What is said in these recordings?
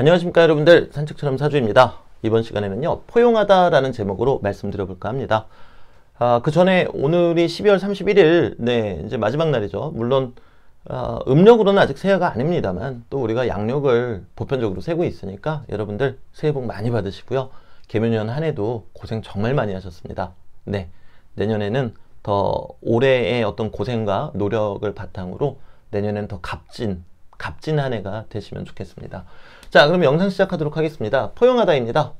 안녕하십니까 여러분들 산책처럼 사주입니다 이번 시간에는요 포용하다라는 제목으로 말씀드려볼까 합니다 아, 그 전에 오늘이 12월 31일 네 이제 마지막 날이죠 물론 아, 음력으로는 아직 새해가 아닙니다만 또 우리가 양력을 보편적으로 세고 있으니까 여러분들 새해 복 많이 받으시고요 개면연한 해도 고생 정말 많이 하셨습니다 네 내년에는 더 올해의 어떤 고생과 노력을 바탕으로 내년엔 더 값진 값진 한 해가 되시면 좋겠습니다. 자, 그럼 영상 시작하도록 하겠습니다. 포용하다입니다.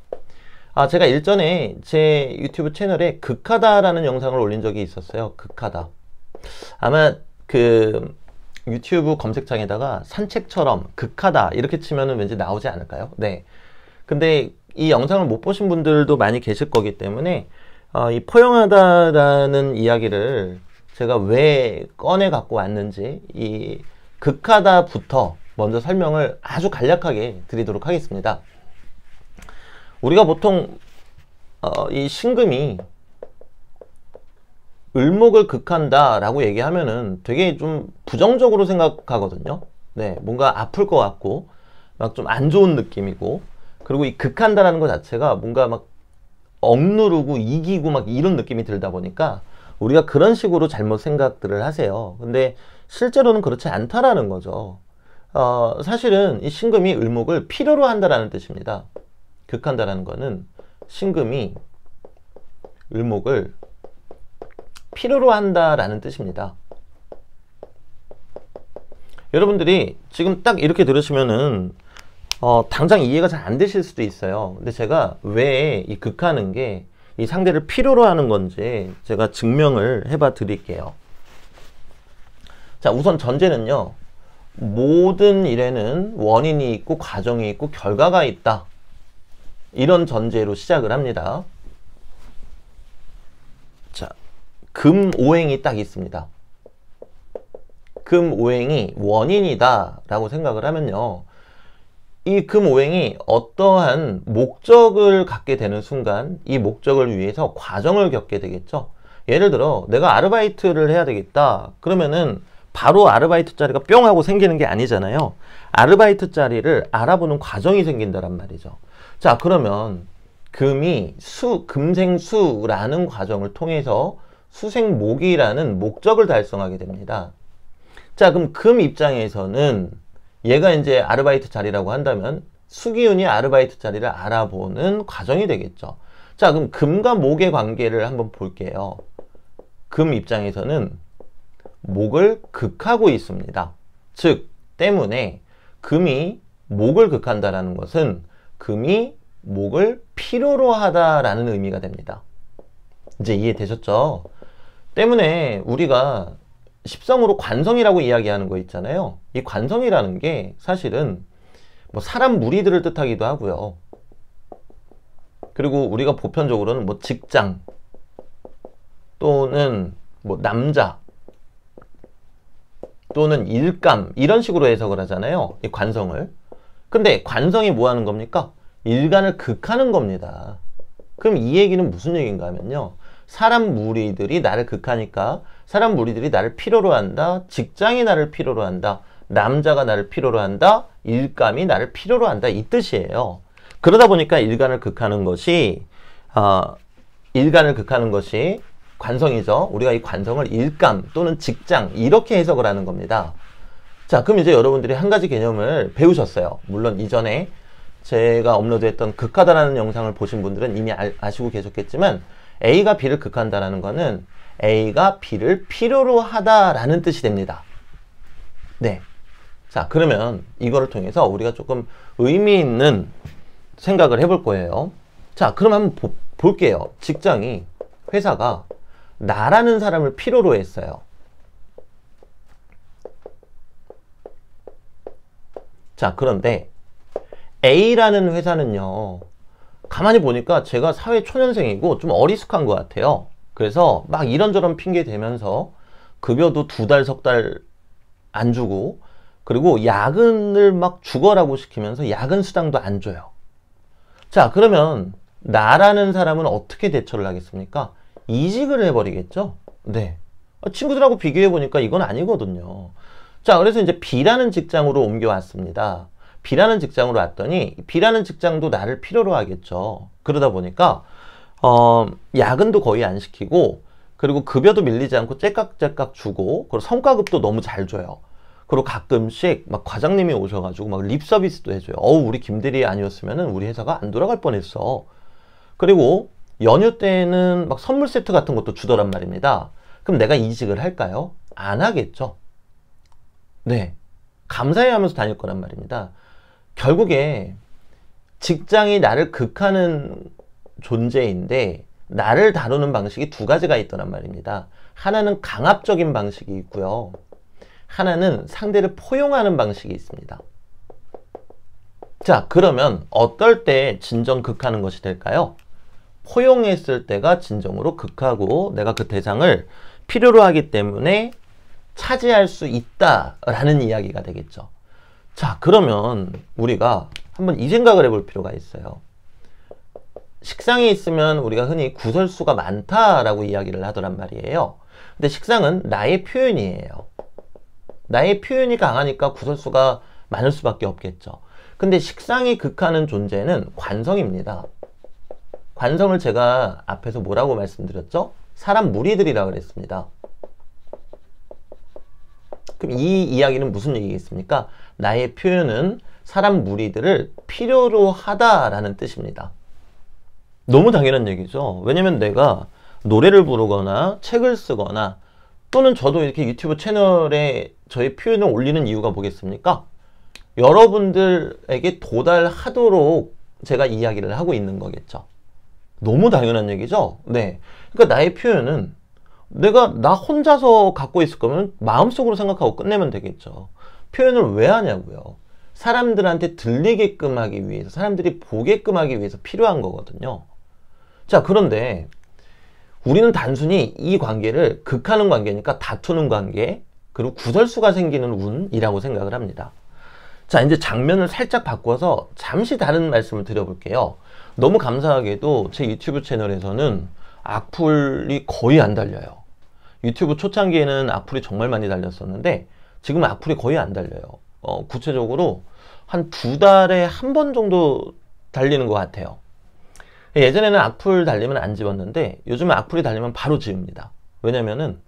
아, 제가 일전에 제 유튜브 채널에 극하다라는 영상을 올린 적이 있었어요. 극하다. 아마 그 유튜브 검색창에다가 산책처럼 극하다 이렇게 치면은 왠지 나오지 않을까요? 네. 근데 이 영상을 못 보신 분들도 많이 계실 거기 때문에 어, 이 포용하다라는 이야기를 제가 왜 꺼내 갖고 왔는지 이 극하다부터 먼저 설명을 아주 간략하게 드리도록 하겠습니다. 우리가 보통 어, 이 신금이 을목을 극한다 라고 얘기하면은 되게 좀 부정적으로 생각하거든요. 네, 뭔가 아플 것 같고 막 좀 안 좋은 느낌이고 그리고 이 극한다라는 것 자체가 뭔가 막 억누르고 이기고 막 이런 느낌이 들다 보니까 우리가 그런 식으로 잘못 생각들을 하세요. 근데 실제로는 그렇지 않다라는 거죠. 어, 사실은 이 신금이 을목을 필요로 한다라는 뜻입니다. 극한다라는 거는 신금이 을목을 필요로 한다라는 뜻입니다. 여러분들이 지금 딱 이렇게 들으시면은 어, 당장 이해가 잘 안 되실 수도 있어요. 근데 제가 왜 이 극하는 게이 상대를 필요로 하는 건지 제가 증명을 해봐 드릴게요. 자, 우선 전제는요. 모든 일에는 원인이 있고 과정이 있고 결과가 있다. 이런 전제로 시작을 합니다. 자, 금 오행이 딱 있습니다. 금 오행이 원인이다 라고 생각을 하면요. 이 금오행이 어떠한 목적을 갖게 되는 순간 이 목적을 위해서 과정을 겪게 되겠죠. 예를 들어 내가 아르바이트를 해야 되겠다. 그러면은 바로 아르바이트 자리가 뿅 하고 생기는 게 아니잖아요. 아르바이트 자리를 알아보는 과정이 생긴다란 말이죠. 자 그러면 금이 수, 금생수라는 과정을 통해서 수생목이라는 목적을 달성하게 됩니다. 자 그럼 금 입장에서는 얘가 이제 아르바이트 자리라고 한다면 수기운이 아르바이트 자리를 알아보는 과정이 되겠죠. 자, 그럼 금과 목의 관계를 한번 볼게요. 금 입장에서는 목을 극하고 있습니다. 즉, 때문에 금이 목을 극한다라는 것은 금이 목을 필요로 하다라는 의미가 됩니다. 이제 이해되셨죠? 때문에 우리가 십성으로 관성이라고 이야기하는 거 있잖아요. 이 관성이라는 게 사실은 뭐 사람 무리들을 뜻하기도 하고요. 그리고 우리가 보편적으로는 뭐 직장 또는 뭐 남자 또는 일감 이런 식으로 해석을 하잖아요. 이 관성을. 근데 관성이 뭐 하는 겁니까? 일간을 극하는 겁니다. 그럼 이 얘기는 무슨 얘기인가 하면요. 사람 무리들이 나를 극하니까 사람 무리들이 나를 필요로 한다. 직장이 나를 필요로 한다. 남자가 나를 필요로 한다. 일감이 나를 필요로 한다. 이 뜻이에요. 그러다 보니까 일간을 극하는 것이 어, 일간을 극하는 것이 관성이죠. 우리가 이 관성을 일감 또는 직장 이렇게 해석을 하는 겁니다. 자, 그럼 이제 여러분들이 한 가지 개념을 배우셨어요. 물론 이전에 제가 업로드했던 극하다라는 영상을 보신 분들은 이미 아, 시고 계셨겠지만 A가 B를 극한다라는 거는 A가 B를 필요로 하다라는 뜻이 됩니다. 네. 자, 그러면 이거를 통해서 우리가 조금 의미 있는 생각을 해볼 거예요. 자, 그럼 한번 보, 볼게요. 직장이, 회사가 나라는 사람을 필요로 했어요. 자, 그런데 A라는 회사는요. 가만히 보니까 제가 사회 초년생이고 좀 어리숙한 것 같아요. 그래서 막 이런저런 핑계 대면서 급여도 두 달, 석 달 안 주고 그리고 야근을 막 죽어라고 시키면서 야근 수당도 안 줘요. 자, 그러면 나라는 사람은 어떻게 대처를 하겠습니까? 이직을 해버리겠죠? 네. 아, 친구들하고 비교해보니까 이건 아니거든요. 자, 그래서 이제 B라는 직장으로 옮겨왔습니다. B라는 직장으로 왔더니 B라는 직장도 나를 필요로 하겠죠. 그러다 보니까 어, 야근도 거의 안 시키고 그리고 급여도 밀리지 않고 째깍째깍 주고 그리고 성과급도 너무 잘 줘요. 그리고 가끔씩 막 과장님이 오셔가지고 막 립 서비스도 해줘요. 어우 우리 김대리 아니었으면 우리 회사가 안 돌아갈 뻔했어. 그리고 연휴 때는 막 선물 세트 같은 것도 주더란 말입니다. 그럼 내가 이직을 할까요? 안 하겠죠. 네. 감사해 하면서 다닐 거란 말입니다. 결국에 직장이 나를 극하는 존재인데 나를 다루는 방식이 두 가지가 있더란 말입니다. 하나는 강압적인 방식이 있고요. 하나는 상대를 포용하는 방식이 있습니다. 자, 그러면 어떨 때 진정 극하는 것이 될까요? 포용했을 때가 진정으로 극하고 내가 그 대상을 필요로 하기 때문에 차지할 수 있다라는 이야기가 되겠죠. 자, 그러면 우리가 한번 이 생각을 해볼 필요가 있어요. 식상에 있으면 우리가 흔히 구설수가 많다라고 이야기를 하더란 말이에요. 근데 식상은 나의 표현이에요. 나의 표현이 강하니까 구설수가 많을 수밖에 없겠죠. 근데 식상이 극하는 존재는 관성입니다. 관성을 제가 앞에서 뭐라고 말씀드렸죠? 사람 무리들이라고 그랬습니다. 그럼 이 이야기는 무슨 얘기겠습니까? 나의 표현은 사람 무리들을 필요로 하다라는 뜻입니다. 너무 당연한 얘기죠. 왜냐면 내가 노래를 부르거나 책을 쓰거나 또는 저도 이렇게 유튜브 채널에 저의 표현을 올리는 이유가 뭐겠습니까? 여러분들에게 도달하도록 제가 이야기를 하고 있는 거겠죠. 너무 당연한 얘기죠? 네. 그러니까 나의 표현은 내가 나 혼자서 갖고 있을 거면 마음속으로 생각하고 끝내면 되겠죠. 표현을 왜 하냐고요. 사람들한테 들리게끔 하기 위해서, 사람들이 보게끔 하기 위해서 필요한 거거든요. 자, 그런데 우리는 단순히 이 관계를 극하는 관계니까 다투는 관계, 그리고 구설수가 생기는 운이라고 생각을 합니다. 자, 이제 장면을 살짝 바꿔서 잠시 다른 말씀을 드려볼게요. 너무 감사하게도 제 유튜브 채널에서는 악플이 거의 안 달려요. 유튜브 초창기에는 악플이 정말 많이 달렸었는데 지금 악플이 거의 안 달려요. 어, 구체적으로 한 두 달에 한 번 정도 달리는 것 같아요. 예전에는 악플 달리면 안 집었는데 요즘은 악플이 달리면 바로 지웁니다. 왜냐면은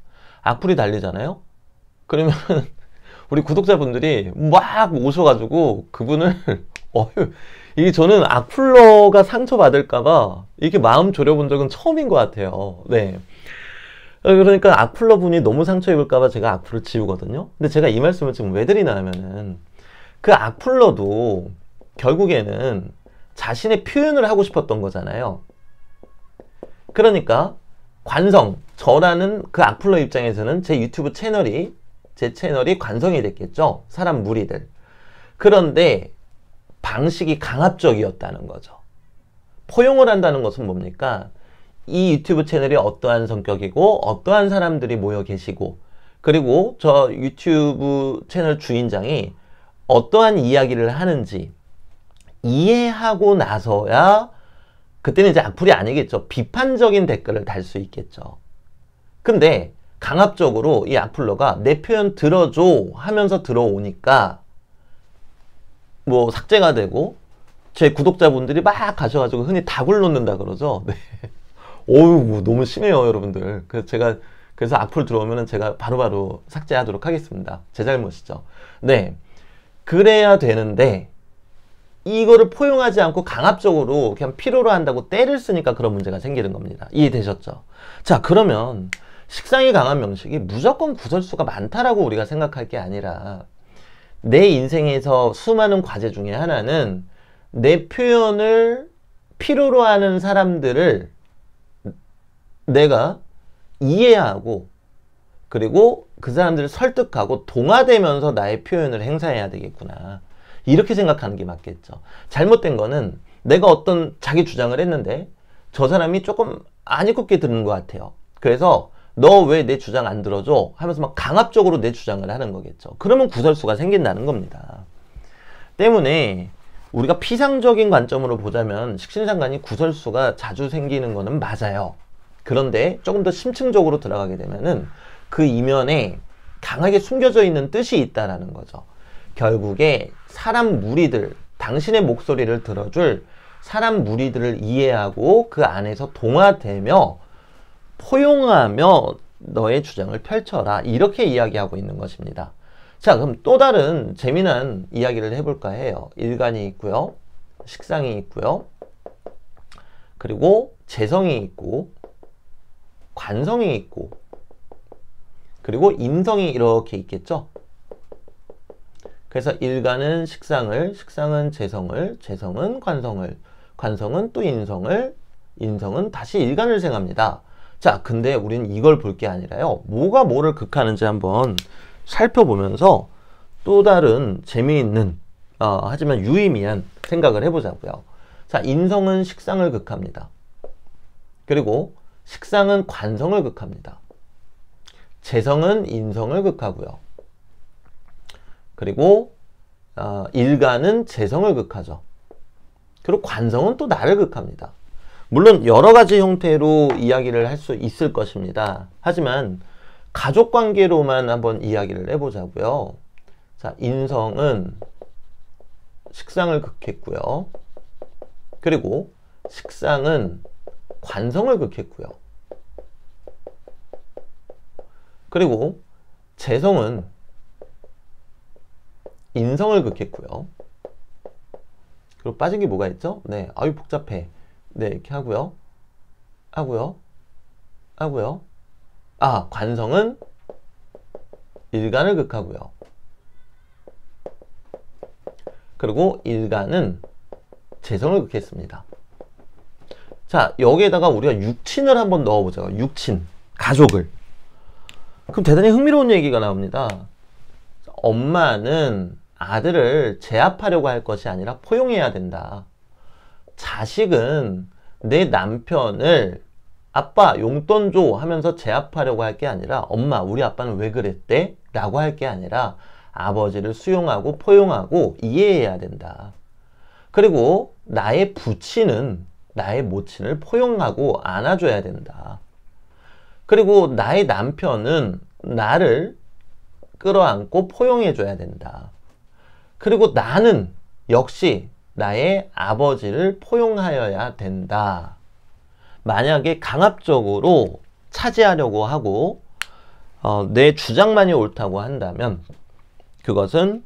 악플이 달리잖아요. 그러면 은 우리 구독자분들이 막 오셔가지고 그분을 어휴 이게 저는 악플러가 상처받을까봐 이렇게 마음 졸여본 적은 처음인 것 같아요. 네. 어, 그러니까 악플러 분이 너무 상처 입을까봐 제가 악플을 지우거든요. 근데 제가 이 말씀을 지금 왜 드리냐면은 하그 악플러도 결국에는 자신의 표현을 하고 싶었던 거잖아요. 그러니까 관성, 저라는 그 악플러 입장에서는 제 유튜브 채널이 제 채널이 관성이 됐겠죠. 사람 무리들. 그런데 방식이 강압적이었다는 거죠. 포용을 한다는 것은 뭡니까? 이 유튜브 채널이 어떠한 성격이고 어떠한 사람들이 모여 계시고 그리고 저 유튜브 채널 주인장이 어떠한 이야기를 하는지 이해하고 나서야 그때는 이제 악플이 아니겠죠. 비판적인 댓글을 달 수 있겠죠. 근데 강압적으로 이 악플러가 내 표현 들어줘 하면서 들어오니까 뭐 삭제가 되고 제 구독자분들이 막 가셔가지고 흔히 닭을 놓는다 그러죠. 네. 어우 너무 심해요 여러분들. 그래서 제가 그래서 악플 들어오면 제가 바로바로 바로 삭제하도록 하겠습니다. 제 잘못이죠. 네. 그래야 되는데 이거를 포용하지 않고 강압적으로 그냥 필요로 한다고 때를 쓰니까 그런 문제가 생기는 겁니다. 이해되셨죠? 자 그러면 식상이 강한 명식이 무조건 구설수가 많다라고 우리가 생각할 게 아니라 내 인생에서 수많은 과제 중에 하나는 내 표현을 필요로 하는 사람들을 내가 이해하고 그리고 그 사람들을 설득하고 동화되면서 나의 표현을 행사해야 되겠구나. 이렇게 생각하는 게 맞겠죠. 잘못된 거는 내가 어떤 자기 주장을 했는데 저 사람이 조금 안 읽게 들는것 같아요. 그래서 너 왜 내 주장 안 들어줘? 하면서 막 강압적으로 내 주장을 하는 거겠죠. 그러면 구설수가 생긴다는 겁니다. 때문에 우리가 피상적인 관점으로 보자면 식신상관이 구설수가 자주 생기는 거는 맞아요. 그런데 조금 더 심층적으로 들어가게 되면은 그 이면에 강하게 숨겨져 있는 뜻이 있다라는 거죠. 결국에 사람 무리들, 당신의 목소리를 들어줄 사람 무리들을 이해하고 그 안에서 동화되며 포용하며 너의 주장을 펼쳐라. 이렇게 이야기하고 있는 것입니다. 자, 그럼 또 다른 재미난 이야기를 해볼까 해요. 일간이 있고요. 식상이 있고요. 그리고 재성이 있고 관성이 있고 그리고 인성이 이렇게 있겠죠. 그래서 일간은 식상을, 식상은 재성을, 재성은 관성을, 관성은 또 인성을, 인성은 다시 일간을 생합니다. 자, 근데 우리는 이걸 볼 게 아니라요. 뭐가 뭐를 극하는지 한번 살펴보면서 또 다른 재미있는, 어, 하지만 유의미한 생각을 해보자고요. 자, 인성은 식상을 극합니다. 그리고 식상은 관성을 극합니다. 재성은 인성을 극하고요. 그리고 어, 일가는 재성을 극하죠. 그리고 관성은 또 나를 극합니다. 물론 여러 가지 형태로 이야기를 할 수 있을 것입니다. 하지만 가족 관계로만 한번 이야기를 해보자고요. 자, 인성은 식상을 극했고요. 그리고 식상은 관성을 극했고요. 그리고 재성은 인성을 극했고요. 그리고 빠진 게 뭐가 있죠? 네, 아유 복잡해. 네, 이렇게 하고요. 하고요. 하고요. 아, 관성은 일간을 극하고요. 그리고 일간은 재성을 극했습니다. 자, 여기에다가 우리가 육친을 한번 넣어보자. 육친, 가족을. 그럼 대단히 흥미로운 얘기가 나옵니다. 엄마는 아들을 제압하려고 할 것이 아니라 포용해야 된다. 자식은 내 남편을 아빠 용돈 줘 하면서 제압하려고 할 게 아니라 엄마 우리 아빠는 왜 그랬대? 라고 할 게 아니라 아버지를 수용하고 포용하고 이해해야 된다. 그리고 나의 부친은 나의 모친을 포용하고 안아줘야 된다. 그리고 나의 남편은 나를 끌어안고 포용해줘야 된다. 그리고 나는 역시 나의 아버지를 포용하여야 된다. 만약에 강압적으로 차지하려고 하고 어, 내 주장만이 옳다고 한다면 그것은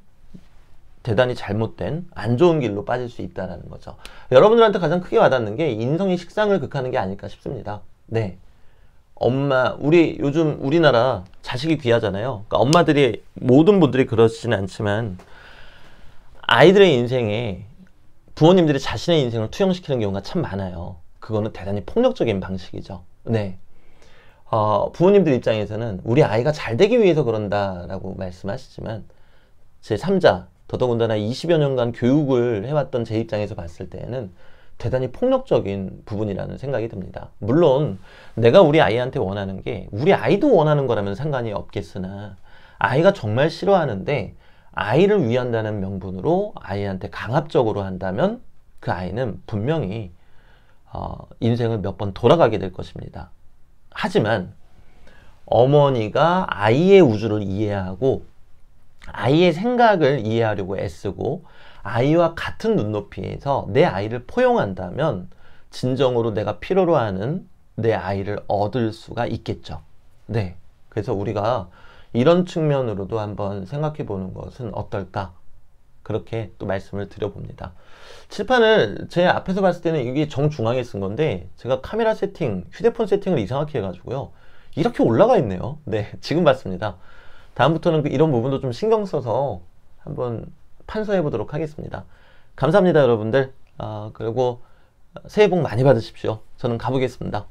대단히 잘못된 안 좋은 길로 빠질 수 있다는 거죠. 여러분들한테 가장 크게 와닿는 게 인성의 식상을 극하는 게 아닐까 싶습니다. 네. 엄마, 우리 요즘 우리나라 자식이 귀하잖아요. 그러니까 엄마들이 모든 분들이 그러시진 않지만 아이들의 인생에 부모님들이 자신의 인생을 투영시키는 경우가 참 많아요. 그거는 대단히 폭력적인 방식이죠. 네. 어, 부모님들 입장에서는 우리 아이가 잘 되기 위해서 그런다라고 말씀하시지만 제3자, 더더군다나 20여 년간 교육을 해왔던 제 입장에서 봤을 때에는 대단히 폭력적인 부분이라는 생각이 듭니다. 물론 내가 우리 아이한테 원하는 게 우리 아이도 원하는 거라면 상관이 없겠으나 아이가 정말 싫어하는데 아이를 위한다는 명분으로 아이한테 강압적으로 한다면 그 아이는 분명히 어, 인생을 몇 번 돌아가게 될 것입니다. 하지만 어머니가 아이의 우주를 이해하고 아이의 생각을 이해하려고 애쓰고 아이와 같은 눈높이에서 내 아이를 포용한다면 진정으로 내가 필요로 하는 내 아이를 얻을 수가 있겠죠. 네. 그래서 우리가 이런 측면으로도 한번 생각해 보는 것은 어떨까 그렇게 또 말씀을 드려봅니다 칠판을 제 앞에서 봤을 때는 이게 정중앙에 쓴 건데 제가 카메라 세팅 휴대폰 세팅을 이상하게 해가지고요 이렇게 올라가 있네요 네 지금 봤습니다 다음부터는 그 이런 부분도 좀 신경 써서 한번 판서해 보도록 하겠습니다 감사합니다 여러분들 아, 그리고 새해 복 많이 받으십시오 저는 가보겠습니다